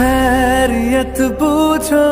खैरियत पूछो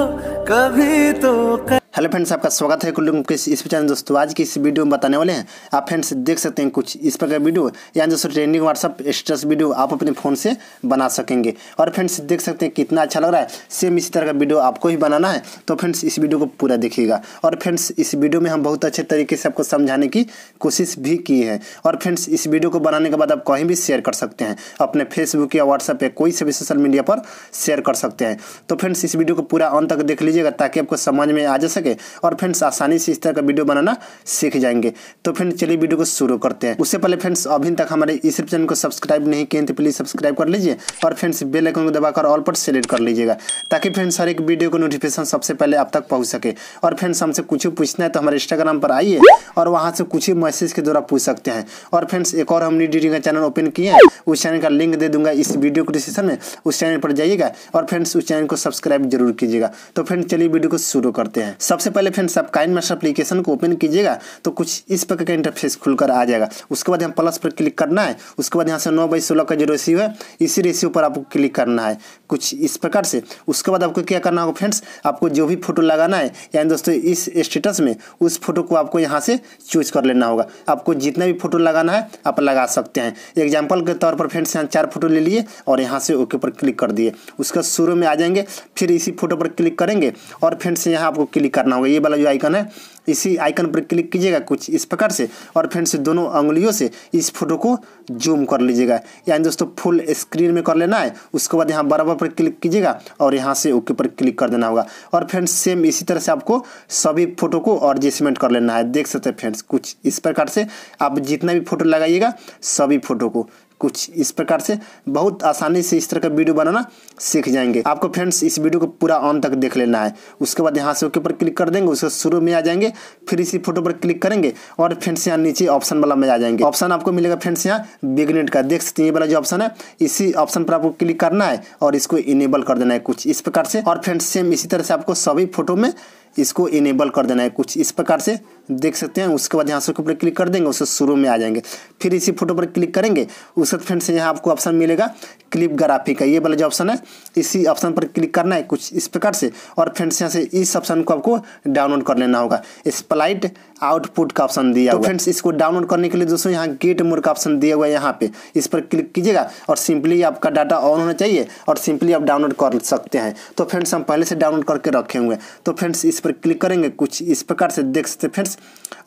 कभी तो कर... हेलो फ्रेंड्स आपका स्वागत है कुल्लू के इस चैनल दोस्तों आज की इस वीडियो में बताने वाले हैं आप फ्रेंड्स देख सकते हैं कुछ इस प्रकार वीडियो या दोस्तों ट्रेंडिंग व्हाट्सअप स्टेटस वीडियो आप अपने फ़ोन से बना सकेंगे और फ्रेंड्स देख सकते हैं कितना अच्छा लग रहा है सेम इसी तरह का वीडियो आपको ही बनाना है तो फ्रेंड्स इस वीडियो को पूरा देखिएगा और फ्रेंड्स इस वीडियो में हम बहुत अच्छे तरीके से आपको समझाने की कोशिश भी की है और फ्रेंड्स इस वीडियो को बनाने के बाद आप कहीं भी शेयर कर सकते हैं अपने फेसबुक या व्हाट्सअप या कोई से भी सोशल मीडिया पर शेयर कर सकते हैं तो फ्रेंड्स इस वीडियो को पूरा अंत तक देख लीजिएगा ताकि आपको समझ में आ जा सके सके और फ्रेंड्स आसानी से इस तरह का वीडियो बनाना सीख जाएंगे तो फ्रेंड्स चलिए वीडियो को शुरू करते हैं उससे पहले फ्रेंड्स अभी तक हमारे इस चैनल को सब्सक्राइब नहीं किए तो प्लीज़ सब्सक्राइब कर लीजिए और फ्रेंड्स बेल आइकन को दबाकर ऑल पर सेलेक्ट कर लीजिएगा ताकि फ्रेंड्स हर एक वीडियो को नोटिफिकेशन सबसे पहले आप तक पहुँच सके और फ्रेंड्स हमसे कुछ पूछना है तो हमारे इंस्टाग्राम पर आइए और वहाँ से कुछ मैसेज के द्वारा पूछ सकते हैं और फ्रेंड्स एक और हमने डी का चैनल ओपन किया है उस चैनल का लिंक दे दूंगा इस वीडियो को डिस्क्रिप्शन में उस चैनल पर जाइएगा और फ्रेंड्स उस चैनल को सब्सक्राइब जरूर कीजिएगा तो फ्रेंड्स चलिए वीडियो को शुरू करते हैं सबसे पहले फ्रेंड्स आप काइन मास्टर अप्लीकेशन को ओपन कीजिएगा तो कुछ इस प्रकार का इंटरफेस खुलकर आ जाएगा उसके बाद यहाँ प्लस पर क्लिक करना है उसके बाद यहाँ से नौ बाई सोलह का जो रेशियो है इसी रेशियो पर आपको क्लिक करना है कुछ इस प्रकार से उसके बाद आपको क्या करना होगा फ्रेंड्स आपको जो भी फोटो लगाना है यानी दोस्तों इस स्टेटस में उस फोटो को आपको यहाँ से चूज कर लेना होगा आपको जितना भी फोटो लगाना है आप लगा सकते हैं एग्जाम्पल के तौर पर फ्रेंड्स यहाँ चार फोटो ले लिए और यहाँ से ओके पर क्लिक कर दिए उसका शुरू में आ जाएंगे फिर इसी फोटो पर क्लिक करेंगे और फ्रेंड्स यहाँ आपको क्लिक करना करना होगा ये वाला जो आइकन है इसी आइकन पर क्लिक कीजिएगा कुछ इस प्रकार से और फ्रेंड्स दोनों उंगलियों से इस फोटो को जूम कर लीजिएगा यानी दोस्तों फुल स्क्रीन में कर लेना है उसके बाद यहाँ बराबर पर क्लिक कीजिएगा और यहाँ से ओके पर क्लिक कर देना होगा और फ्रेंड्स सेम इसी तरह से आपको सभी फोटो को एडजस्टमेंट कर लेना है देख सकते हैं फ्रेंड्स कुछ इस प्रकार से आप जितना भी फोटो लगाइएगा सभी फोटो को कुछ इस प्रकार से बहुत आसानी से इस तरह का वीडियो बनाना सीख जाएंगे आपको फ्रेंड्स इस वीडियो को पूरा ऑन तक देख लेना है उसके बाद यहाँ से ओके पर क्लिक कर देंगे उसके शुरू में आ जाएंगे फिर इसी फोटो पर क्लिक करेंगे और फ्रेंड्स यहाँ नीचे ऑप्शन वाला में आ जाएंगे ऑप्शन आपको मिलेगा फ्रेंड्स यहाँ बिगनेट का देख सकते हैं ये वाला जो ऑप्शन है इसी ऑप्शन पर आपको क्लिक करना है और इसको इनेबल कर देना है कुछ इस प्रकार से और फ्रेंड्स सेम इसी तरह से आपको सभी फोटो में इसको इनेबल कर देना है कुछ इस प्रकार से देख सकते हैं उसके बाद यहाँ से ऊपर क्लिक कर देंगे उससे शुरू में आ जाएंगे फिर इसी फोटो पर क्लिक करेंगे उसके फ्रेंड्स यहाँ आपको ऑप्शन मिलेगा क्लिप ग्राफी का ये वाला जो ऑप्शन है इसी ऑप्शन पर क्लिक करना है कुछ इस प्रकार से और फ्रेंड्स यहाँ से इस ऑप्शन को आपको डाउनलोड कर लेना होगा स्प्लाइट आउटपुट का ऑप्शन दिया तो फ्रेंड्स इसको डाउनलोड करने के लिए दोस्तों यहाँ गेट मोड का ऑप्शन दिया हुआ है यहाँ पे इस पर क्लिक कीजिएगा और सिंपली आपका डाटा ऑन होना चाहिए और सिंपली आप डाउनलोड कर सकते हैं तो फ्रेंड्स हम पहले से डाउनलोड करके रखे हुए हैं तो फ्रेंड्स इस पर पर क्लिक करेंगे कुछ इस प्रकार से देख सकते फ्रेंड्स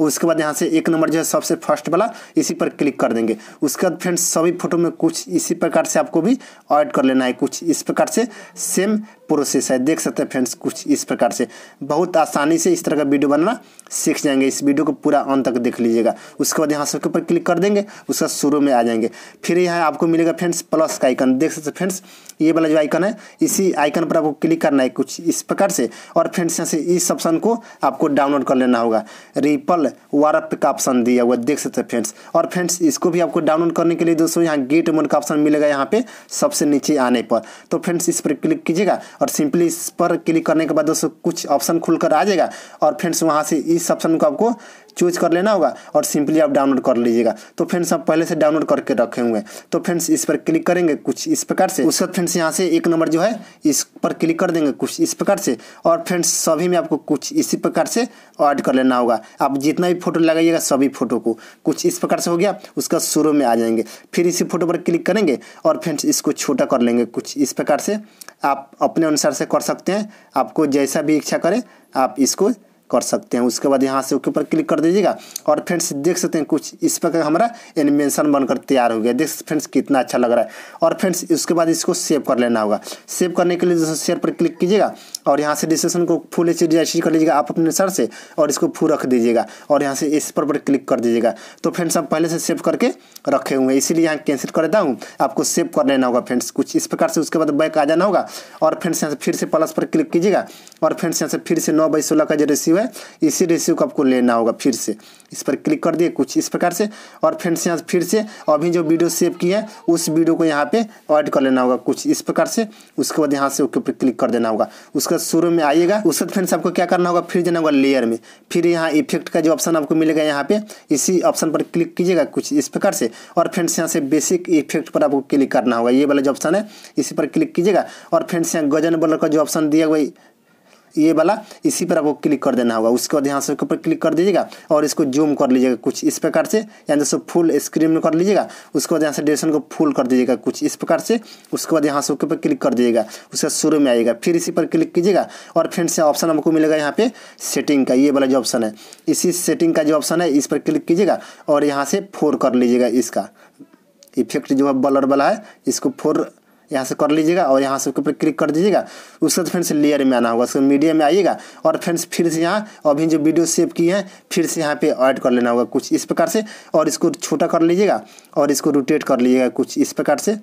उसके बाद यहाँ से एक नंबर जो है सबसे फर्स्ट वाला इसी पर क्लिक कर देंगे उसके बाद फ्रेंड्स सभी फोटो में कुछ इसी प्रकार से आपको भी ऐड कर लेना है कुछ इस प्रकार से सेम प्रोसेस है देख सकते हैं फ्रेंड्स कुछ इस प्रकार से बहुत आसानी से इस तरह का वीडियो बनाना सीख जाएंगे इस वीडियो को पूरा अंत तक देख लीजिएगा उसके बाद यहाँ सबके ऊपर क्लिक कर देंगे उसका शुरू में आ जाएंगे फिर यहाँ आपको मिलेगा फ्रेंड्स प्लस का आइकन देख सकते फ्रेंड्स ये वाला जो आइकन है इसी आइकन पर आपको क्लिक करना है कुछ इस प्रकार से और फ्रेंड्स यहाँ से इस ऑप्शन को आपको डाउनलोड कर लेना होगा रिपल वारप का ऑप्शन दिया हुआ देख सकते हैं फ्रेंड्स और फ्रेंड्स इसको भी आपको डाउनलोड करने के लिए दोस्तों यहाँ गेट मोड का ऑप्शन मिलेगा यहाँ पे सबसे नीचे आने पर तो फ्रेंड्स इस पर क्लिक कीजिएगा और सिंपली इस पर क्लिक करने के बाद दोस्तों कुछ ऑप्शन खुलकर आ जाएगा और फ्रेंड्स वहाँ से इस ऑप्शन को आपको चूज कर लेना होगा और सिंपली आप डाउनलोड कर लीजिएगा तो फ्रेंड्स आप पहले से डाउनलोड करके रखे हुए तो फ्रेंड्स इस पर क्लिक करेंगे कुछ इस प्रकार से उसके बाद फ्रेंड्स यहाँ से एक नंबर जो है इस पर क्लिक कर देंगे कुछ इस प्रकार से और फ्रेंड्स सभी में आपको कुछ इसी प्रकार से ऐड कर लेना होगा आप जितना भी फोटो लगाइएगा सभी फोटो को कुछ इस प्रकार से हो गया उसका शुरू में आ जाएंगे फिर इसी फोटो पर क्लिक करेंगे और फ्रेंड्स इसको छोटा कर लेंगे कुछ इस प्रकार से आप अपने अनुसार से कर सकते हैं आपको जैसा भी इच्छा करें आप इसको कर सकते हैं उसके बाद यहाँ से उसके ऊपर क्लिक कर दीजिएगा और फ्रेंड्स देख सकते हैं कुछ इस प्रकार हमारा एनिमेशन बनकर तैयार हो गया देख फ्रेंड्स कितना अच्छा लग रहा है और फ्रेंड्स इसके बाद इसको सेव कर लेना होगा सेव करने के लिए जैसे शेयर पर क्लिक कीजिएगा और यहाँ से डिस्क्रिप्शन को फुल एच डी कर लीजिएगा आप अपने सर से और इसको फुल रख दीजिएगा और यहाँ से इस पर पर क्लिक कर दीजिएगा तो फ्रेंड्स आप पहले से सेव करके रखे हुए हैं इसीलिए यहाँ कैंसिल कर देता हूँ आपको सेव कर लेना होगा फ्रेंड्स कुछ इस प्रकार से उसके बाद बैक आ जाना होगा और फ्रेंड्स यहाँ से फिर से प्लस पर क्लिक कीजिएगा और फ्रेंड्स यहाँ से फिर से नौ बाई सोलह का जो रेसिव है इसी रेशियो को आपको लेना होगा फिर से इस पर क्लिक कर दिए कुछ इस प्रकार से और फ्रेंड्स यहाँ फिर से अभी जो वीडियो सेव किए हैं उस वीडियो को यहाँ पे ऐड कर लेना होगा कुछ इस प्रकार से उसके बाद यहाँ से उसके ऊपर क्लिक कर देना होगा उसका शुरू में आइएगा उसके बाद फ्रेंड्स आपको क्या करना होगा फिर देना होगा लेयर में फिर यहाँ इफेक्ट का जो ऑप्शन आपको मिलेगा यहाँ पे इसी ऑप्शन पर क्लिक कीजिएगा कुछ इस प्रकार से और फ्रेंड्स यहाँ से बेसिक इफेक्ट पर आपको क्लिक करना होगा ये वाला जो ऑप्शन है इसी पर क्लिक कीजिएगा और फ्रेंड्स यहाँ गजन बलर का जो ऑप्शन दिया हुआ ये वाला इसी पर आपको क्लिक कर देना होगा उसके बाद यहाँ से ऊपर क्लिक कर दीजिएगा और इसको जूम कर लीजिएगा कुछ इस प्रकार से या जैसे फुल स्क्रीन में कर लीजिएगा उसके बाद यहाँ से डेसन को फुल कर दीजिएगा कुछ इस प्रकार से उसके बाद यहाँ से ऊपर क्लिक कर दीजिएगा उसका शुरू में आएगा फिर इसी पर क्लिक कीजिएगा और फ्रेंड्स ऑप्शन आपको मिलेगा यहाँ पे सेटिंग का ये वाला जो ऑप्शन है इसी सेटिंग का जो ऑप्शन है इस पर क्लिक कीजिएगा और यहाँ से फोर कर लीजिएगा इसका इफेक्ट जो है बलर वाला है इसको फोर यहाँ से कर लीजिएगा और यहाँ से उसके ऊपर क्लिक कर दीजिएगा उसके बाद फ्रेंड्स लेयर में आना होगा उसके मीडिया में आइएगा और फ्रेंड्स फिर से यहाँ अभी जो वीडियो सेव किए हैं फिर से यहाँ पे ऐड कर लेना होगा कुछ इस प्रकार से और इसको छोटा कर लीजिएगा और इसको रोटेट कर लीजिएगा कुछ इस प्रकार से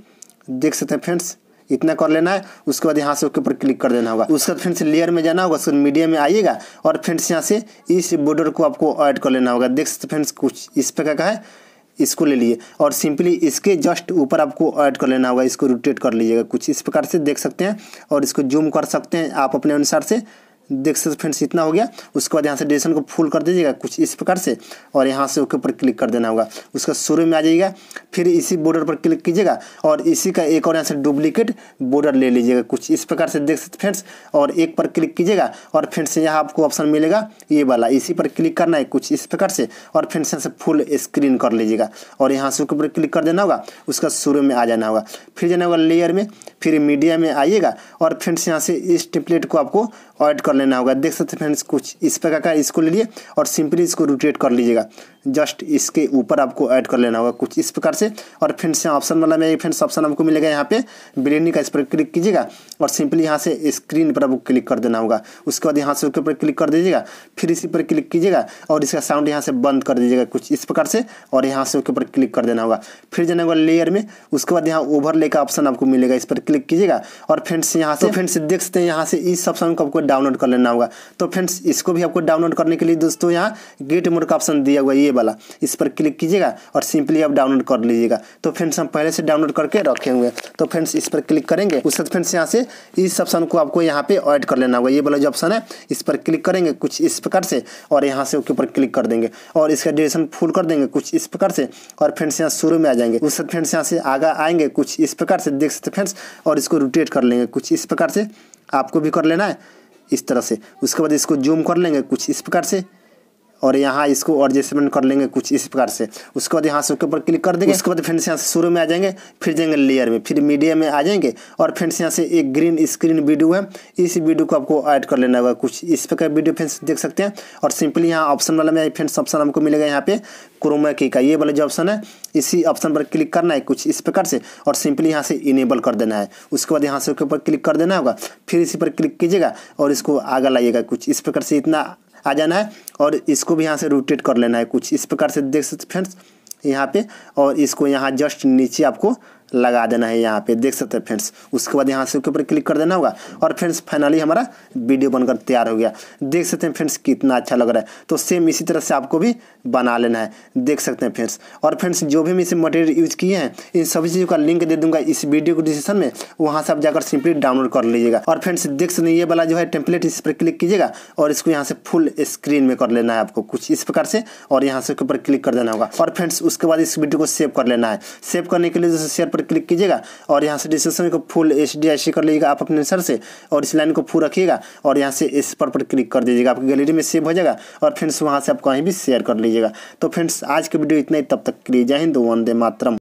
देख सकते हैं फ्रेंड्स इतना कर लेना है उसके बाद यहाँ से उसके ऊपर क्लिक कर देना होगा उसके बाद फ्रेंड्स लेयर में जाना होगा उसके मीडिया में आइएगा और फ्रेंड्स यहाँ से इस बॉर्डर को आपको ऐड कर लेना होगा देख सकते फ्रेंड्स कुछ इस प्रकार का है इसको ले लिए और सिंपली इसके जस्ट ऊपर आपको ऐड कर लेना होगा इसको रोटेट कर लीजिएगा कुछ इस प्रकार से देख सकते हैं और इसको जूम कर सकते हैं आप अपने अनुसार से देख सकते फ्रेंड्स इतना हो गया उसके बाद यहाँ से डिशन को फुल कर दीजिएगा कुछ इस प्रकार से और यहाँ से उसके ऊपर क्लिक कर देना होगा उसका शुरू में आ जाइएगा फिर इसी बॉर्डर पर क्लिक कीजिएगा और इसी का एक और यहाँ से डुप्लीकेट बॉर्डर ले लीजिएगा कुछ इस प्रकार से देख सकते फ्रेंड्स और एक पर क्लिक कीजिएगा और फ्रेंड्स यहाँ आपको ऑप्शन मिलेगा ये वाला इसी पर क्लिक करना है कुछ इस प्रकार से और फ्रेंड्स यहाँ से फुल स्क्रीन कर लीजिएगा और यहाँ से उसके ऊपर क्लिक कर देना होगा उसका शुरू में आ जाना होगा फिर जाना होगा लेयर में फिर मीडिया में आइएगा और फ्रेंड्स यहाँ से इस टिपलेट को आपको ऐड कर लेना होगा देख सकते फ्रेंड्स कुछ इस प्रकार का इसको ले लिए और सिंपली इसको रोटेट कर लीजिएगा जस्ट इसके ऊपर आपको ऐड कर लेना होगा कुछ इस प्रकार से और फ्रेंड्स यहाँ ऑप्शन वाला में फ्रेंड्स ऑप्शन आपको मिलेगा यहाँ पे बिलियनी का इस पर क्लिक कीजिएगा और सिंपली यहाँ से स्क्रीन पर आपको क्लिक कर देना होगा उसके बाद यहाँ से उसके ऊपर क्लिक कर दीजिएगा फिर इसी पर क्लिक कीजिएगा और इसका साउंड यहाँ से बंद कर दीजिएगा कुछ इस प्रकार से और यहाँ से उसके ऊपर क्लिक कर देना होगा फिर जाना होगा लेयर में उसके बाद यहाँ ओवरले का ऑप्शन आपको मिलेगा इस पर क्लिक कीजिएगा और फ्रेंड्स यहाँ से तो फ्रेंड्स देख सकते हैं यहाँ से इस ऑप्शन को आपको डाउनलोड कर लेना होगा तो फ्रेंड्स इसको भी आपको डाउनलोड करने के लिए दोस्तों यहाँ गेट मोड का ऑप्शन दिया हुआ ये वाला इस पर क्लिक कीजिएगा और सिंपली आप डाउनलोड कर लीजिएगा तो फ्रेंड्स हम पहले से डाउनलोड करके रखे हुए हैं तो फ्रेंड्स इस पर क्लिक करेंगे उसके बाद फ्रेंड्स यहाँ से इस ऑप्शन को आपको यहाँ पे ऐड कर लेना होगा ये वाला जो ऑप्शन है इस पर क्लिक करेंगे कुछ इस प्रकार से और यहाँ से उसके ऊपर क्लिक कर देंगे और इसका ड्यूरेशन फुल कर देंगे कुछ इस प्रकार से और फ्रेंड्स यहाँ शुरू में आ जाएंगे उसके बाद फ्रेंड्स यहाँ से आगे आएंगे कुछ इस प्रकार से देख सकते फ्रेंड्स और इसको रोटेट कर लेंगे कुछ इस प्रकार से आपको भी कर लेना है इस तरह से उसके बाद इसको जूम कर लेंगे कुछ इस प्रकार से और यहाँ इसको एडजस्टमेंट कर लेंगे कुछ इस प्रकार से उसके बाद यहाँ से उसके ऊपर क्लिक कर देंगे उसके बाद फ्रेंड्स यहाँ से शुरू में आ जाएंगे फिर जाएंगे लेयर में फिर मीडिया में आ जाएंगे और फ्रेंड्स यहाँ से एक ग्रीन स्क्रीन वीडियो है इस वीडियो को आपको ऐड कर लेना होगा कुछ इस प्रकार वीडियो फ्रेंड्स देख सकते हैं और सिंपली यहाँ ऑप्शन वाला में फ्रेंड्स ऑप्शन हमको मिलेगा यहाँ पे क्रोमा की का ये वाला जो ऑप्शन है इसी ऑप्शन पर क्लिक करना है कुछ इस प्रकार से और सिंपली यहाँ से इनेबल कर देना है उसके बाद यहाँ से उसके ऊपर क्लिक कर देना होगा फिर इसी पर क्लिक कीजिएगा और इसको आगे लाइएगा कुछ इस प्रकार से इतना आ जाना है और इसको भी यहाँ से रोटेट कर लेना है कुछ इस प्रकार से देख सकते फ्रेंड्स यहाँ पे और इसको यहाँ जस्ट नीचे आपको लगा देना है यहाँ पे देख सकते हैं फ्रेंड्स उसके बाद यहाँ से उसके ऊपर क्लिक कर देना होगा और फ्रेंड्स फाइनली हमारा वीडियो बनकर तैयार हो गया देख सकते हैं फ्रेंड्स कितना अच्छा लग रहा है तो सेम इसी तरह से आपको भी बना लेना है देख सकते हैं फ्रेंड्स और फ्रेंड्स जो भी मैं इसे मटेरियल यूज किए हैं इन सभी चीज़ों का लिंक दे दूंगा इस वीडियो को डिस्क्रिप्शन में वहाँ से आप जाकर सिंपली डाउनलोड कर लीजिएगा और फ्रेंड्स देख सकते हैं ये वाला जो है टेम्पलेट इस पर क्लिक कीजिएगा और इसको यहाँ से फुल स्क्रीन में कर लेना है आपको कुछ इस प्रकार से और यहाँ से ऊपर क्लिक कर देना होगा और फ्रेंड्स उसके बाद इस वीडियो को सेव कर लेना है सेव करने के लिए जैसे शेयर पर क्लिक कीजिएगा और यहाँ से डिस्क्रिप्शन को फुल एच डी कर लीजिएगा आप अपने सर से और इस लाइन को फुल रखिएगा और यहाँ से इस पर पर क्लिक कर दीजिएगा आपकी गैलरी में सेव हो जाएगा और फ्रेंड्स वहाँ से आप कहीं भी शेयर कर लीजिएगा तो फ्रेंड्स आज की वीडियो इतना ही तब तक के लिए जय हिंद वंदे मातरम